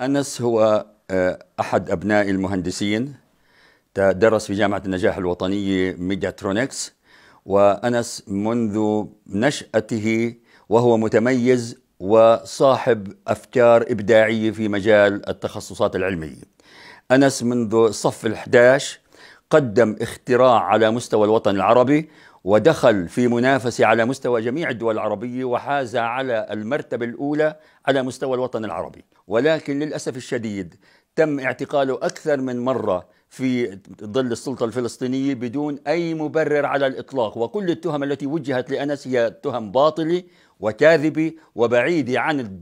أنس هو آه، أحد أبناء المهندسين درس في جامعة النجاح الوطنية ميجاترونكس وأنس منذ نشأته وهو متميز وصاحب أفكار إبداعية في مجال التخصصات العلمية أنس منذ الصف ال11 قدم اختراع على مستوى الوطن العربي ودخل في منافسة على مستوى جميع الدول العربية وحاز على المرتبة الأولى على مستوى الوطن العربي ولكن للأسف الشديد تم اعتقاله أكثر من مرة في ظل السلطة الفلسطينية بدون أي مبرر على الإطلاق وكل التهم التي وجهت لأنس هي تهم باطلة وكاذبة وبعيدة عن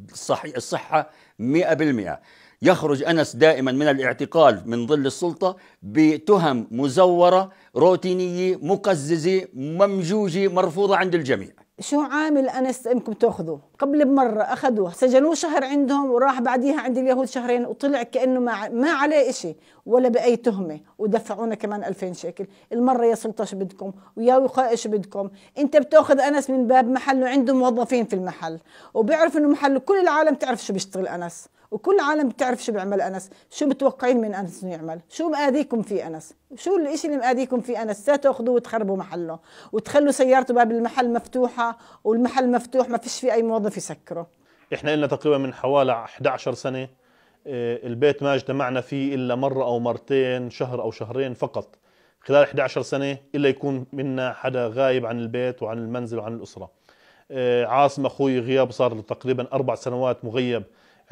الصحة مئة بالمئة يخرج انس دائما من الاعتقال من ظل السلطه بتهم مزوره روتينيه مقززه ممجوجه مرفوضه عند الجميع شو عامل انس انكم تاخذوه؟ قبل بمره اخذوه سجنوه شهر عندهم وراح بعديها عند اليهود شهرين وطلع كانه ما ما عليه شيء ولا باي تهمه ودفعونا كمان 2000 شيكل، المره يا سلطه شو بدكم؟ ويا وقاء شو بدكم؟ انت بتاخذ انس من باب محله عنده موظفين في المحل وبيعرف انه محله كل العالم تعرف شو بيشتغل انس وكل عالم بتعرف شو بيعمل انس شو بتوقعين من انس انه يعمل شو مآذيكم فيه انس شو الاشي اللي مآذيكم فيه انس تاخذوه وتخربوا محله وتخلوا سيارته باب المحل مفتوحه والمحل مفتوح ما فيش فيه اي موظف يسكره احنا لنا تقريبا من حوالي 11 سنه آه، البيت ما اجتمعنا فيه الا مره او مرتين شهر او شهرين فقط خلال 11 سنه الا يكون منا حدا غايب عن البيت وعن المنزل وعن الاسره آه، عاصم اخوي غياب صار له تقريبا اربع سنوات مغيب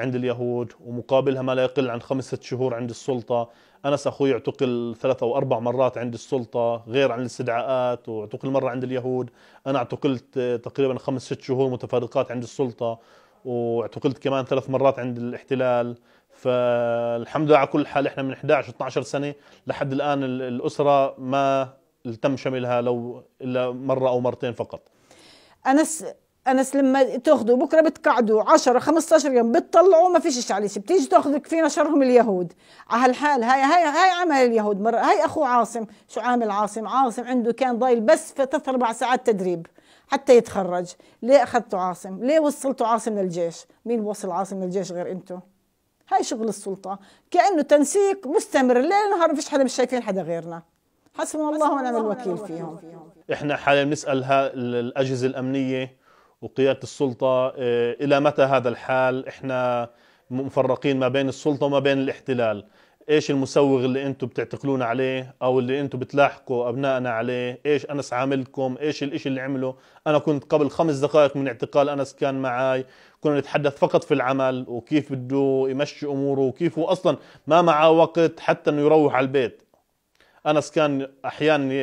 عند اليهود ومقابلها ما لا يقل عن خمسة شهور عند السلطة أنس أخوي اعتقل ثلاث أو أربع مرات عند السلطة غير عن الاستدعاءات واعتقل مرة عند اليهود أنا اعتقلت تقريبا خمس ست شهور متفرقات عند السلطة واعتقلت كمان ثلاث مرات عند الاحتلال فالحمد لله على كل حال احنا من 11 12 سنه لحد الان الاسره ما تم شملها لو الا مره او مرتين فقط انس انس لما تاخذوا بكره بتقعدوا 10 15 يوم بتطلعوا ما فيش عليه بتيجي تاخذوا فينا شرهم اليهود على هالحال هاي هاي هاي عمل اليهود مره هاي اخو عاصم شو عامل عاصم عاصم عنده كان ضايل بس في ثلاث اربع ساعات تدريب حتى يتخرج ليه اخذتوا عاصم ليه وصلتوا عاصم للجيش مين وصل عاصم للجيش غير انتم هاي شغل السلطه كانه تنسيق مستمر ليل نهار ما فيش حدا مش شايفين حدا غيرنا حسبنا الله ونعم الوكيل فيهم. فيهم احنا حاليا بنسال الاجهزه الامنيه وقيادة السلطة إيه، إلى متى هذا الحال إحنا مفرقين ما بين السلطة وما بين الاحتلال ايش المسوغ اللي انتم بتعتقلونا عليه او اللي انتم بتلاحقوا ابنائنا عليه ايش انس عاملكم ايش الاشي اللي عمله انا كنت قبل خمس دقائق من اعتقال انس كان معي كنا نتحدث فقط في العمل وكيف بده يمشي اموره وكيف هو اصلا ما معه وقت حتى انه يروح على البيت انس كان احيانا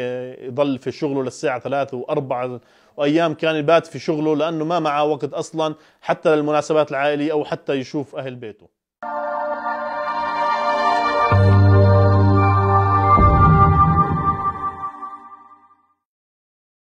يضل في شغله للساعه ثلاثة وأربعة وايام كان يبات في شغله لانه ما معه وقت اصلا حتى للمناسبات العائليه او حتى يشوف اهل بيته